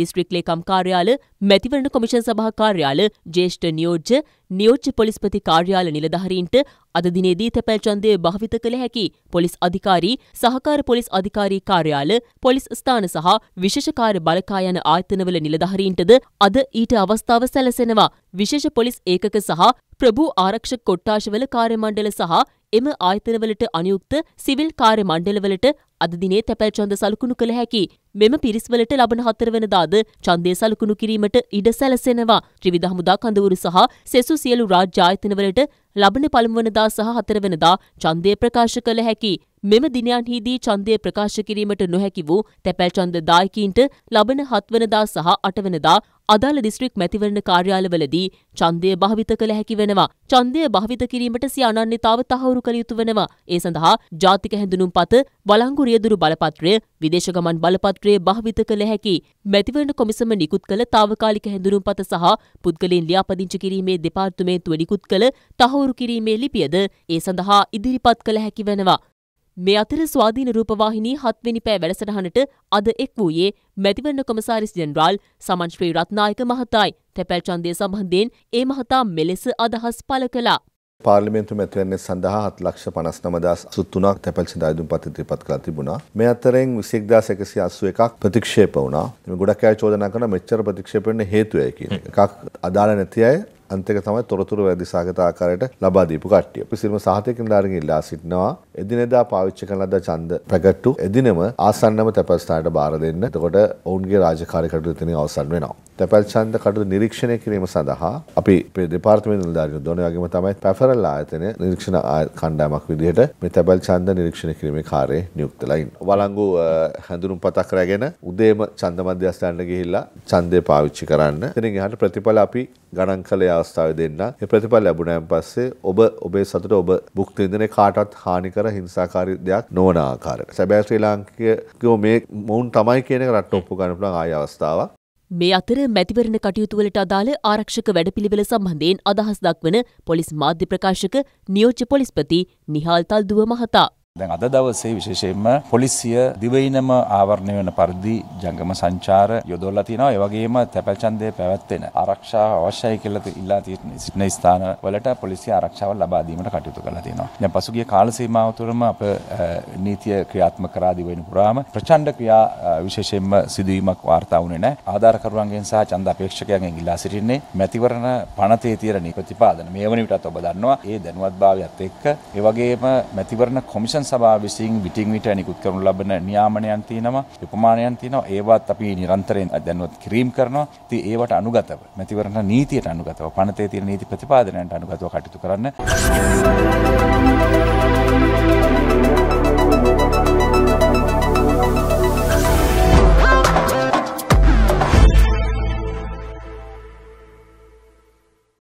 District ලේකම් කාර්යාල, මැතිවරණ කොමිෂන් සභා කාර්යාල, ජ්‍යෙෂ්ඨ නියෝජ්‍ය, නියෝජ්‍ය පොලිස්පති කාර්යාල නිලධාරීන්ට අද දිනේදී තැපැල් ඡන්දය භාවිත කළ හැකි පොලිස් අධිකාරී, සහකාර පොලිස් අධිකාරී කාර්යාල, පොලිස් ස්ථාන සහ විශේෂකාර බලකා යන ආයතනවල නිලධාරීන්ටද අද ඊට අවස්ථාව සැලසෙනවා. විශේෂ පොලිස් ඒකක සහ ප්‍රභූ ආරක්ෂක කොට්ටාශවල කාර්යමණ්ඩල සහ එම ආයතනවලට අනුයුක්ත සිවිල් කාර්ය මණ්ඩලවලට අද දිනේ තැපැල් ඡන්ද සලකුණු කළ හැකි. මෙම පිරිස්වලට ලබන හතරවනදාද ඡන්දය සලකුණු කිරීමට ඉඩ සැලසෙනවා. ත්‍රිවිධ හමුදා කඳවුරු සහ සෙසු සියලු රාජ්‍ය ආයතනවලට ලබන පළමුවනදා සහ හතරවනදා ඡන්දය ප්‍රකාශ කළ හැකි. මෙම දිනයන්හිදී ඡන්දය ප්‍රකාශ කිරීමට නොහැකි වූ තැපැල් ඡන්ද දායකීන්ට ලබන හත්වනදා සහ අටවනදා අදාළ දිස්ත්‍රික් මැතිවරණ කාර්යාලවලදී ඡන්දය භාවිත කළ හැකි වෙනවා. ඡන්දය භාවිත කිරීමට සිය අනන්‍යතාව තහවුරු කළ යුතු වෙනවා. ඒ සඳහා ජාතික හැඳුනුම්පත, වළංගු රියදුරු බලපත්‍රය, විදේශ ගමන් බලපත්‍රය භාවිත කළ හැකි. මැතිවරණ කොමිසම නිකුත් කළ తాවකාලික හැඳුනුම්පත සහ පුද්ගලයන් ලියාපදිංචි කිරීමේ දෙපාර්තමේන්තුව නිකුත් කළ තහවුරු කිරීමේ ලිපියද ඒ සඳහා ඉදිරිපත් කළ හැකි වෙනවා. මේ අතර ස්වාධීන රූපවාහිනී හත්වෙනි පෑ වැඩසටහනට අද එක් වූයේ මැතිවරණ කොමසාරිස් ජෙනරාල් සමන් ශ්‍රී රත්නායක මහතායි තැපැල් ඡන්දය සම්බන්ධයෙන් ඒ මහතා මෙලෙස අදහස් පළ කළා. පාර්ලිමේන්තු මැතිවරණය සඳහා හත් ලක්ෂ පනස් නමදස් සුත්තුනක් තැපැල් සඳයදුම් පත ත්‍රිපත් කලා තිබුණා මේ අතරෙන් විසික්දා සැකසි අස්සුව එකක් ප්‍රතික්ෂේප වුණා ගොඩක් අය චෝදනා කරන මෙච්චර ප්‍රතික්ෂේපෙන්න හේතුවය කියන එකක් අදාළ නැති අය අන්තික තමයි තොරතුරු වැඩි සාගත ආකාරයට ලබා දීපු කට්ටිය. අපි සිල්ම සහතේ කෙනදාරගෙන් ඉල්ලා සිටිනවා. එදිනෙදා පාවිච්චි කරන ලද ඡන්ද පැකට්ටු එදිනෙම ආසන්නම තැපැල් ස්ථානයට බාර දෙන්න. එතකොට ඔවුන්ගේ රාජකාරී කටයුතු එතනින් අවසන් වෙනවා. තැපැල් ඡන්ද කටයුතු නිරීක්ෂණය කිරීම සඳහා අපි දෙපාර්තමේන්තු නිලධාරියෝ දොන වගේම තමයි පැෆරල් ආයතනය නිරීක්ෂණ කණ්ඩායමක් විදිහට මේ තැපැල් ඡන්ද නිරීක්ෂණය කිරීමේ කාර්යය නියුක්තලා ඉන්නවා. වළංගු හැඳුනුම් පතක් රැගෙන උදේම ඡන්ද මධ්‍යස්ථානට ගිහිල්ලා ඡන්දේ පාවිච්චි කරන්න. ඉතින් එහාට ප්‍රතිඵල අපි ගණන් කළ අවස්ථාව දෙන්න ඒ ප්‍රතිඵල ලැබුණාන් පස්සේ ඔබ ඔබේ සතුට ඔබ භුක්ති විඳින කාටවත් හානි කර හිංසාකාරී දෙයක් නොවන ආකාරයට සැබෑ ශ්‍රී ලාංකිකයෝ මේ මොවුන් තමයි කියන එක රට ඔප්පු ගන්න පුළුවන් ආය අවස්ථාවක් මේ අතර මැතිවරණ කටයුතුවලට අදාළ ආරක්ෂක වැඩපිළිවෙල සම්බන්ධයෙන් අදහස් දක්වන පොලිස් මාධ්‍ය ප්‍රකාශක නියෝජ්‍ය පොලිස්පති නිහාල් තල්දුව මහතා දැන් අද දවසේ විශේෂයෙන්ම පොලිසිය දිවයිනම ආවරණය වෙන පරිදි ජංගම සංචාර යොදවලා තිනවා ඒ වගේම තැපැල් ඡන්දය පැවැත්වෙන ආරක්ෂාව අවශ්‍යයි කියලා ඉල්ලා සිටින ස්ථාන වලට පොලිසිය ආරක්ෂාව ලබා දීමට කටයුතු කරලා තිනවා. දැන් පසුගිය කාල සීමාව තුළම අප නීතිය ක්‍රියාත්මක කරා දිවයින පුරාම ප්‍රචණ්ඩ ක්‍රියා විශේෂයෙන්ම සිදුවීමක් වාර්තා වුණේ නැහැ. ආධාරකරුවන්ගෙන් සහ ඡන්ද අපේක්ෂකයන්ගෙන් ඉල්ලා සිටින්නේ මැතිවරණ පනතේ තියෙන ප්‍රතිපාදන මේ වන විටත් ඔබ දන්නවා ඒ දැනුවත්භාවයත් එක්ක ඒ වගේම මැතිවරණ කොමිෂන් ඇමතිවරන් සභාව විසින් විටින් විට නිකුත් කරනු ලබන නියාමනයන් තියෙනවා උපමානයන් තියෙනවා ඒවත් අපි නිරන්තරයෙන් දැනුවත් කිරීම කරනවා ඉතින් ඒවට අනුගතව මැතිවරණ නීතියට අනුගතව පනතේ තියෙන නීති ප්‍රතිපාදනයන්ට අනුගතව කටයුතු කරන්න